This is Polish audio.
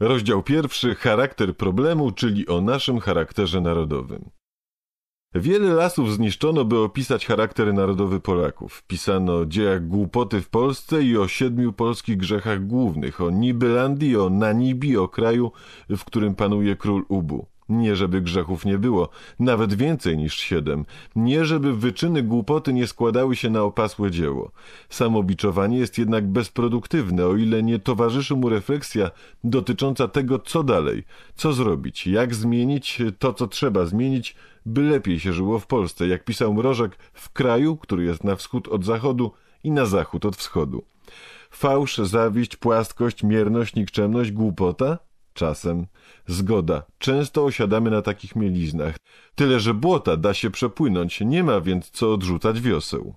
Rozdział pierwszy charakter problemu, czyli o naszym charakterze narodowym. Wiele lasów zniszczono, by opisać charakter narodowy Polaków. Pisano o dziejach głupoty w Polsce i o siedmiu polskich grzechach głównych, o Nibylandii, o Nanibii, o kraju, w którym panuje król Ubu. Nie żeby grzechów nie było, nawet więcej niż siedem. Nie żeby wyczyny głupoty nie składały się na opasłe dzieło. Samobiczowanie jest jednak bezproduktywne, o ile nie towarzyszy mu refleksja dotycząca tego, co dalej, co zrobić, jak zmienić to, co trzeba zmienić, by lepiej się żyło w Polsce, jak pisał Mrożek, w kraju, który jest na wschód od zachodu i na zachód od wschodu. Fałsz, zawiść, płaskość, mierność, nikczemność, głupota – czasem. Zgoda. Często osiadamy na takich mieliznach. Tyle, że błota da się przepłynąć, nie ma więc co odrzucać wioseł.